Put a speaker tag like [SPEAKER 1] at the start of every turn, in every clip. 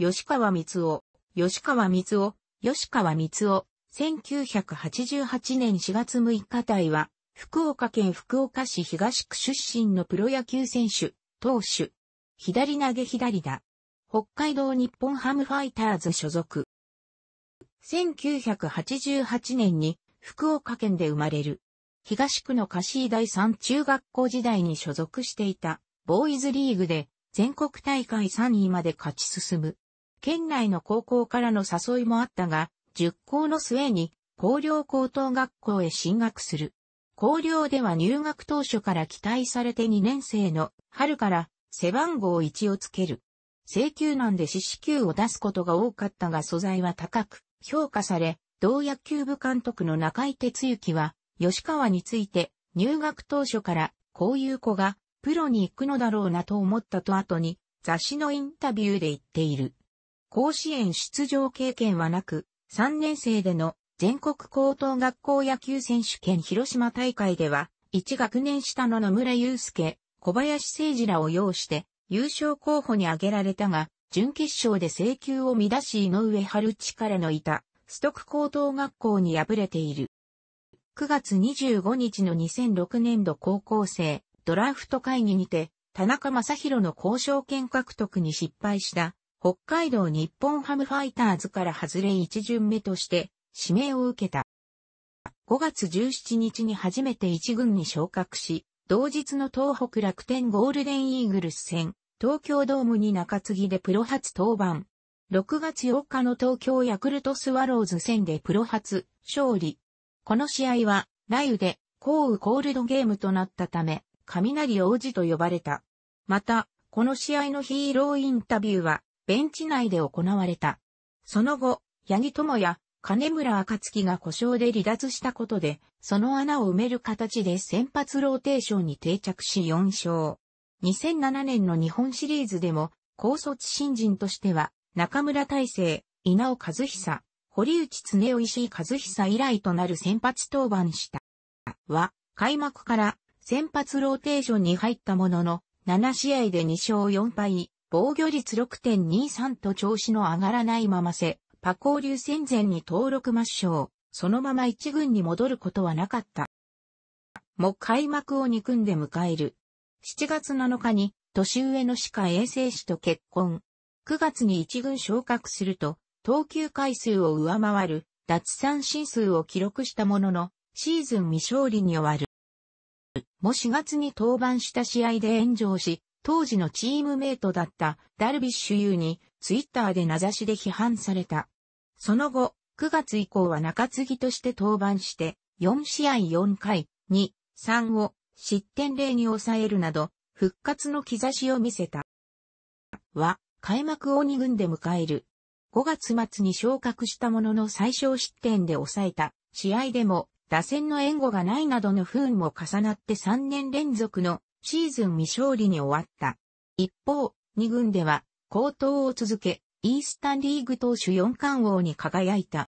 [SPEAKER 1] 吉川光雄、吉川光雄、吉川光雄、1988年4月6日隊は、福岡県福岡市東区出身のプロ野球選手、投手、左投げ左打、北海道日本ハムファイターズ所属。1988年に福岡県で生まれる。東区の貸井第三中学校時代に所属していたボーイズリーグで全国大会3位まで勝ち進む。県内の高校からの誘いもあったが、熟校の末に、広陵高等学校へ進学する。広陵では入学当初から期待されて2年生の春から背番号1をつける。請求難で四死球を出すことが多かったが素材は高く評価され、同野球部監督の中井哲之は、吉川について入学当初からこういう子がプロに行くのだろうなと思ったと後に雑誌のインタビューで言っている。甲子園出場経験はなく、3年生での全国高等学校野球選手権広島大会では、1学年下の野村祐介、小林誠二らを擁して優勝候補に挙げられたが、準決勝で請求を乱し井上春地からのいた、ストック高等学校に敗れている。9月25日の2006年度高校生ドラフト会議にて、田中正宏の交渉権獲得に失敗した北海道日本ハムファイターズから外れ一巡目として指名を受けた。5月17日に初めて一軍に昇格し、同日の東北楽天ゴールデンイーグルス戦、東京ドームに中継ぎでプロ初登板。6月8日の東京ヤクルトスワローズ戦でプロ初勝利。この試合は雷雨で降雨コールドゲームとなったため、雷王子と呼ばれた。また、この試合のヒーローインタビューはベンチ内で行われた。その後、八木智也、金村暁が故障で離脱したことで、その穴を埋める形で先発ローテーションに定着し4勝。2007年の日本シリーズでも、高卒新人としては、中村大成、稲尾和久、堀内恒夫石井和久以来となる先発登板した。は、開幕から先発ローテーションに入ったものの、7試合で2勝4敗、防御率6.23と調子の上がらないまませ、パ交流戦前に登録抹消、そのまま一軍に戻ることはなかった。も開幕を憎んで迎える。7月7日に年上の歯科衛生士と結婚。9月に一軍昇格すると、投球回数を上回る脱三振数を記録したものの、シーズン未勝利に終わる。も4月に登板した試合で炎上し、当時のチームメイトだったダルビッシュ有にツイッターで名指しで批判された。その後、9月以降は中継ぎとして登板して、4試合4回、2、3を失点0に抑えるなど、復活の兆しを見せた。は、開幕を2軍で迎える。5月末に昇格したものの最小失点で抑えた。試合でも、打線の援護がないなどの不運も重なって3年連続のシーズン未勝利に終わった。一方、2軍では、高騰を続け、イースタンリーグ投手四冠王に輝いた。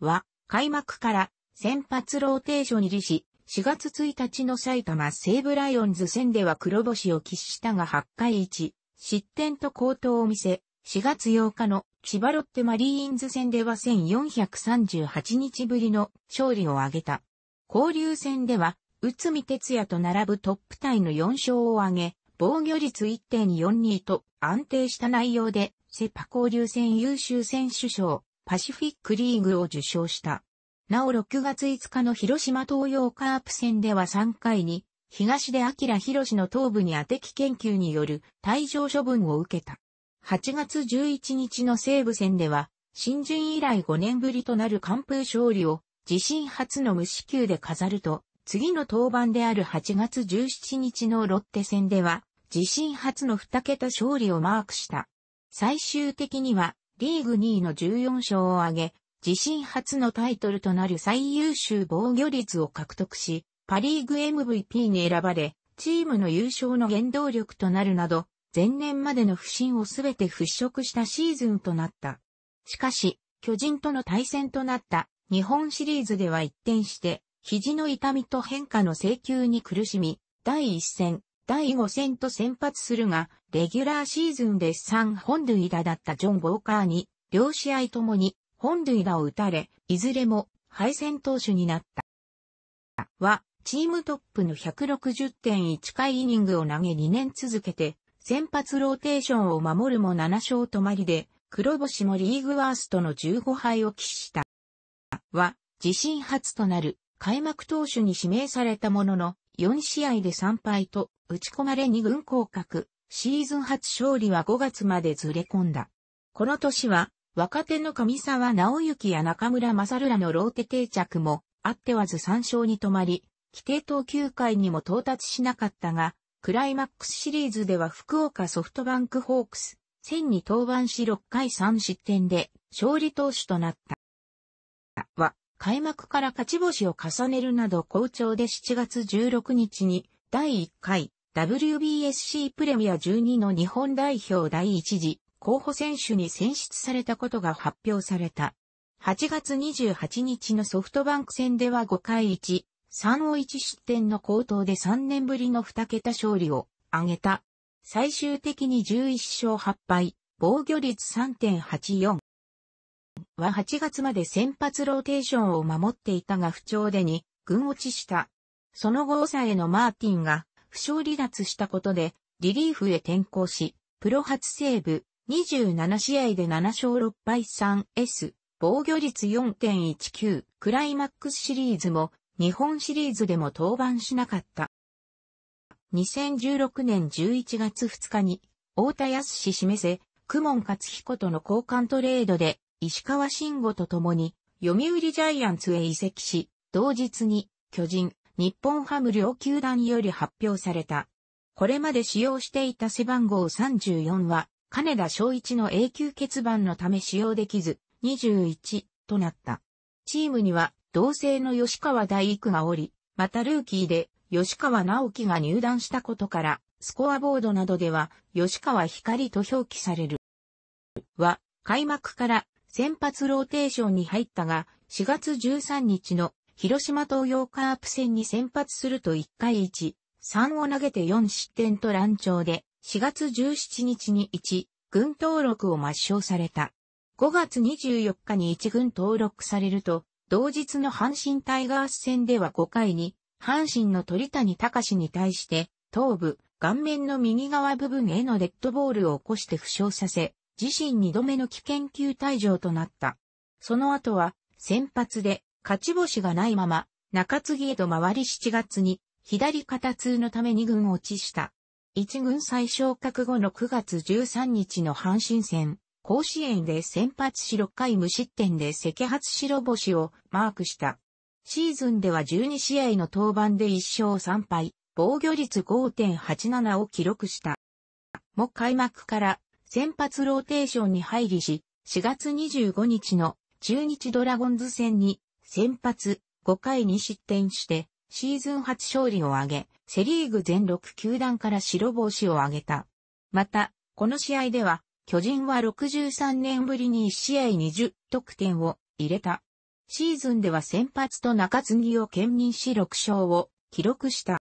[SPEAKER 1] は、開幕から先発ローテーション入りし、4月1日の埼玉西武ライオンズ戦では黒星を喫したが8回1、失点と高騰を見せ、4月8日の千葉ロッテマリーンズ戦では1438日ぶりの勝利を挙げた。交流戦では内海哲也と並ぶトップタイの4勝を挙げ、防御率1.42と安定した内容で、セパ交流戦優秀選手賞、パシフィックリーグを受賞した。なお6月5日の広島東洋カープ戦では3回に、東で明宏の頭部に当てき研究による退場処分を受けた。8月11日の西武戦では、新人以来5年ぶりとなる完封勝利を自身初の無支給で飾ると、次の登板である8月17日のロッテ戦では、自身初の2桁勝利をマークした。最終的には、リーグ2位の14勝を挙げ、自身初のタイトルとなる最優秀防御率を獲得し、パリーグ MVP に選ばれ、チームの優勝の原動力となるなど、前年までの不振をすべて払拭したシーズンとなった。しかし、巨人との対戦となった日本シリーズでは一転して、肘の痛みと変化の請求に苦しみ、第1戦、第5戦と先発するが、レギュラーシーズンで3本塁打だったジョン・ウォーカーに、両試合ともに本塁打を打たれ、いずれも敗戦投手になった。は、チームトップの160.1回イニングを投げ2年続けて、先発ローテーションを守るも7勝止まりで、黒星もリーグワーストの15敗を喫した。は、自身初となる開幕投手に指名されたものの、4試合で3敗と、打ち込まれ2軍降格、シーズン初勝利は5月までずれ込んだ。この年は、若手の上沢直行や中村正らのローテ定着も、あってわず3勝に止まり、規定投球回にも到達しなかったが、クライマックスシリーズでは福岡ソフトバンクホークス、1000に登板し6回3失点で勝利投手となった。開幕から勝ち星を重ねるなど好調で7月16日に第1回 WBSC プレミア12の日本代表第1次候補選手に選出されたことが発表された。8月28日のソフトバンク戦では5回1、3を1失点の高騰で3年ぶりの2桁勝利を挙げた。最終的に11勝8敗、防御率3.84、は8月まで先発ローテーションを守っていたが不調でに、軍落ちした。その後抑えのマーティンが負傷離脱したことでリリーフへ転向し、プロ初セーブ27試合で7勝6敗 3S 防御率4.19クライマックスシリーズも日本シリーズでも登板しなかった。2016年11月2日に、大田康氏示せ、久門勝彦との交換トレードで石川慎吾と共に、読売ジャイアンツへ移籍し、同日に、巨人、日本ハム両球団より発表された。これまで使用していた背番号34は、金田昭一の永久欠番のため使用できず、21となった。チームには、同性の吉川大育がおり、またルーキーで、吉川直樹が入団したことから、スコアボードなどでは、吉川光と表記される。は、開幕から先発ローテーションに入ったが、4月13日の広島東洋カープ戦に先発すると1回1、3を投げて4失点と乱調で、4月17日に1、軍登録を抹消された。5月24日に1軍登録されると、同日の阪神タイガース戦では5回に、阪神の鳥谷隆に対して、頭部、顔面の右側部分へのデッドボールを起こして負傷させ、自身二度目の危険球退場となった。その後は、先発で勝ち星がないまま、中継ぎへと回り7月に、左肩痛のため2軍落ちした。1軍再昇格後の9月13日の阪神戦、甲子園で先発し6回無失点で赤発白星をマークした。シーズンでは12試合の登板で1勝3敗、防御率5.87を記録した。も開幕から先発ローテーションに入りし、4月25日の中日ドラゴンズ戦に先発5回に失点してシーズン初勝利を挙げ、セリーグ全6球団から白星を挙げた。また、この試合では巨人は63年ぶりに1試合20得点を入れた。シーズンでは先発と中継ぎを兼任し6勝を記録した。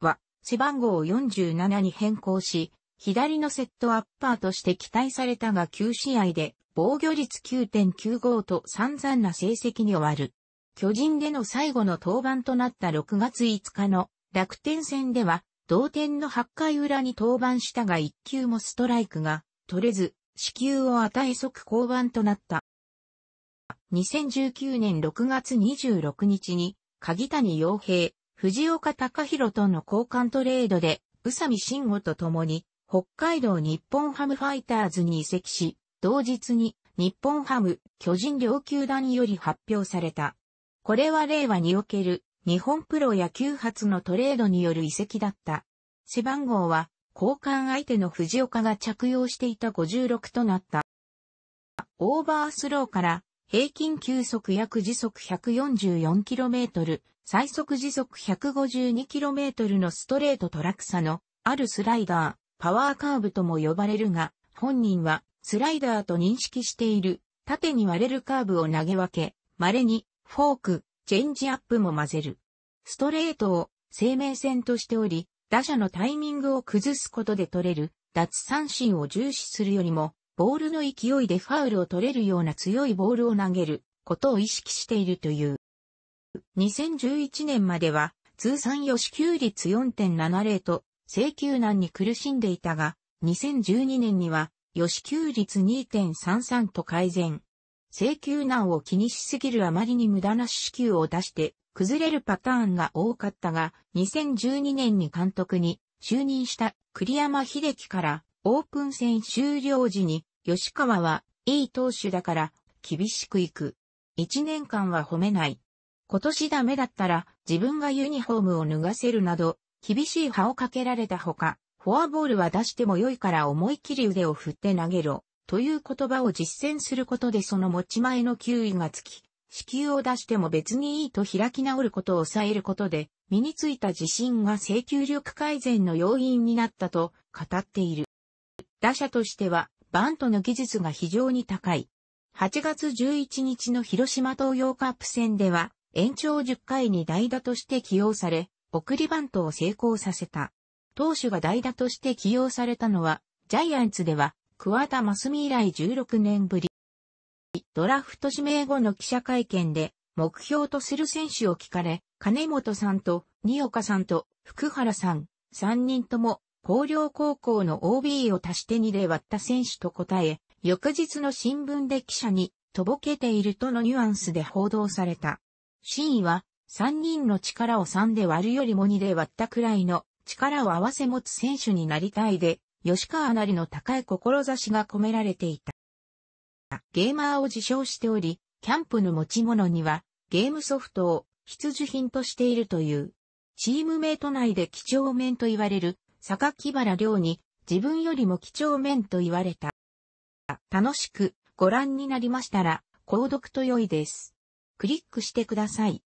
[SPEAKER 1] は、背番号47に変更し、左のセットアッパーとして期待されたが9試合で防御率9.95と散々な成績に終わる。巨人での最後の登板となった6月5日の楽天戦では同点の8回裏に登板したが1球もストライクが取れず、支給を与え即降板となった。2019年6月26日に、鍵谷洋平、藤岡隆弘との交換トレードで、宇佐美慎吾と共に、北海道日本ハムファイターズに移籍し、同日に日本ハム巨人両球団より発表された。これは令和における日本プロ野球初のトレードによる移籍だった。背番号は交換相手の藤岡が着用していた56となった。オーバースローから平均球速約時速 144km、最速時速 152km のストレートトラクサのあるスライダー。パワーカーブとも呼ばれるが、本人はスライダーと認識している、縦に割れるカーブを投げ分け、稀にフォーク、チェンジアップも混ぜる。ストレートを生命線としており、打者のタイミングを崩すことで取れる、脱三振を重視するよりも、ボールの勢いでファウルを取れるような強いボールを投げることを意識しているという。2011年までは通算予支給率4.70と請求難に苦しんでいたが、2012年には、予支給率2.33と改善。請求難を気にしすぎるあまりに無駄な支給を出して、崩れるパターンが多かったが、2012年に監督に就任した栗山秀樹から、オープン戦終了時に、吉川はいい投手だから厳しく行く。一年間は褒めない。今年ダメだったら自分がユニフォームを脱がせるなど厳しい歯をかけられたほか、フォアボールは出しても良いから思い切り腕を振って投げろ、という言葉を実践することでその持ち前の球威がつき、子宮を出しても別にいいと開き直ることを抑えることで、身についた自信が請求力改善の要因になったと語っている。打者としては、バントの技術が非常に高い。8月11日の広島東洋カップ戦では、延長10回に代打として起用され、送りバントを成功させた。投手が代打として起用されたのは、ジャイアンツでは、桑田真澄以来16年ぶり。ドラフト指名後の記者会見で、目標とする選手を聞かれ、金本さんと、二岡さんと、福原さん、3人とも、広陵高校の OB を足して2で割った選手と答え、翌日の新聞で記者に、とぼけているとのニュアンスで報道された。真意は、三人の力を三で割るよりも二で割ったくらいの力を合わせ持つ選手になりたいで、吉川なりの高い志が込められていた。ゲーマーを自称しており、キャンプの持ち物にはゲームソフトを必需品としているという。チームメイト内で貴重面と言われる坂木原亮に自分よりも貴重面と言われた。楽しくご覧になりましたら、購読と良いです。クリックしてください。